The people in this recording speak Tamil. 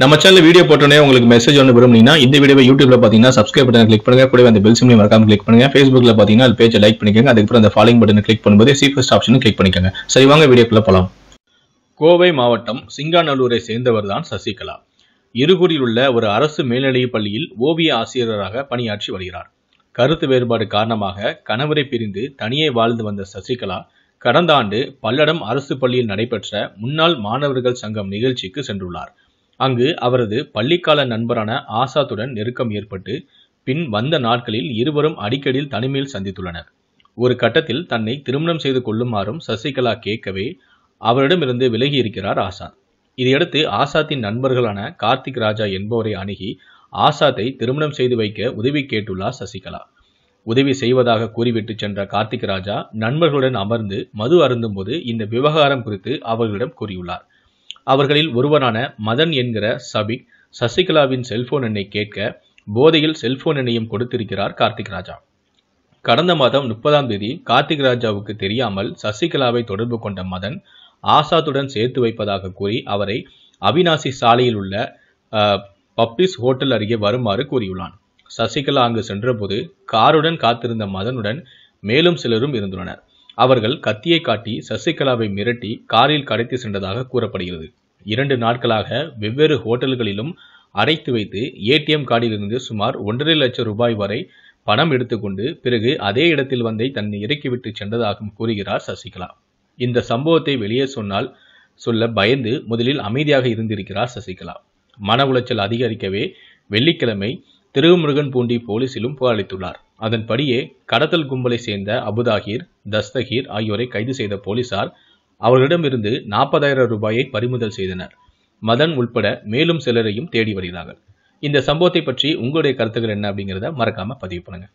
நம்ம சேனல் வீடியோ போட்டோன்னே உங்களுக்கு மெசேஜ் ஒன்று விரும்புனீங்கன்னா இந்த வீடியோ யூடியூப்ல பார்த்தீங்கன்னா சப்ஸ்கிரைப் பட்டன் கிளிக் பண்ணுங்க கூட அந்த பெல் சிம்லையும் மறக்காம கிளிக் பண்ணுங்க ஃபேஸ்புக்ல பார்த்தீங்கன்னா அது பேஜை லைக் பண்ணிக்கோங்க அதுக்கப்புறம் அந்த ஃபாலோயிங் பட்டன் கிளிக் பண்ணும்போது சீஃபஸ்ட் ஆப்ஷனும் கிளிக் பண்ணிக்கோங்க சரி வாங்க வீடியோக்குள்ள போலாம் கோவை மாவட்டம் சிங்காநல்லூரை சேர்ந்தவர் தான் சசிகலா இருகுடியில் உள்ள ஒரு அரசு மேல்நிலைப் பள்ளியில் ஓவிய ஆசிரியராக பணியாற்றி வருகிறார் கருத்து வேறுபாடு காரணமாக கணவரை பிரிந்து தனியே வாழ்ந்து வந்த சசிகலா கடந்த ஆண்டு பல்லடம் அரசு பள்ளியில் நடைபெற்ற முன்னாள் மாணவர்கள் சங்கம் நிகழ்ச்சிக்கு சென்றுள்ளார் அங்கு அவரது பள்ளிக்கால நண்பரான ஆசாத்துடன் நெருக்கம் ஏற்பட்டு பின் வந்த நாட்களில் இருவரும் அடிக்கடியில் தனிமையில் சந்தித்துள்ளனர் ஒரு கட்டத்தில் தன்னை திருமணம் செய்து கொள்ளுமாறும் சசிகலா கேட்கவே அவரிடமிருந்து விலகி இருக்கிறார் ஆசாத் இதையடுத்து ஆசாத்தின் நண்பர்களான கார்த்திக் ராஜா என்பவரை அணுகி ஆசாத்தை திருமணம் செய்து வைக்க உதவி கேட்டுள்ளார் சசிகலா உதவி செய்வதாக கூறிவிட்டு சென்ற கார்த்திக் ராஜா நண்பர்களுடன் அமர்ந்து மது அருந்தும் போது இந்த விவகாரம் குறித்து அவர்களிடம் கூறியுள்ளார் அவர்களில் ஒருவரான மதன் என்கிற சபிக் சசிகலாவின் செல்போன் எண்ணை கேட்க போதையில் செல்போன் எண்ணையும் கொடுத்திருக்கிறார் கார்த்திக் ராஜா கடந்த மாதம் முப்பதாம் தேதி கார்த்திக் ராஜாவுக்கு தெரியாமல் சசிகலாவை தொடர்பு கொண்ட மதன் ஆசாத்துடன் சேர்த்து வைப்பதாக கூறி அவரை அவிநாசி சாலையில் உள்ள பப்ளிஸ் ஹோட்டல் அருகே வருமாறு கூறியுள்ளான் சசிகலா அங்கு சென்றபோது காருடன் காத்திருந்த மதனுடன் மேலும் சிலரும் இருந்துள்ளனர் அவர்கள் கத்தியை காட்டி சசிகலாவை மிரட்டி காரில் கடத்தி சென்றதாக கூறப்படுகிறது இரண்டு நாட்களாக வெவ்வேறு ஹோட்டல்களிலும் அடைத்து வைத்து ஏடிஎம் கார்டிலிருந்து சுமார் ஒன்றரை லட்சம் ரூபாய் வரை பணம் எடுத்துக்கொண்டு பிறகு அதே இடத்தில் வந்தே தன்னை இறக்கிவிட்டு சென்றதாகவும் கூறுகிறார் சசிகலா இந்த சம்பவத்தை வெளியே சொன்னால் சொல்ல பயந்து முதலில் அமைதியாக இருந்திருக்கிறார் சசிகலா மன உளைச்சல் அதிகரிக்கவே வெள்ளிக்கிழமை திருமுருகன் பூண்டி போலீசிலும் புகாரளித்துள்ளார் அதன்படியே கடத்தல் கும்பலை சேர்ந்த அபுதாகிர் தஸ்தகீர் ஆகியோரை கைது செய்த போலீசார் அவர்களிடமிருந்து நாற்பதாயிரம் ரூபாயை பறிமுதல் செய்தனர் மதன் உள்பட மேலும் சிலரையும் தேடி வருகிறார்கள் இந்த சம்பவத்தை பற்றி உங்களுடைய கருத்துக்கள் என்ன அப்படிங்கிறத மறக்காம பதிவு பண்ணுங்க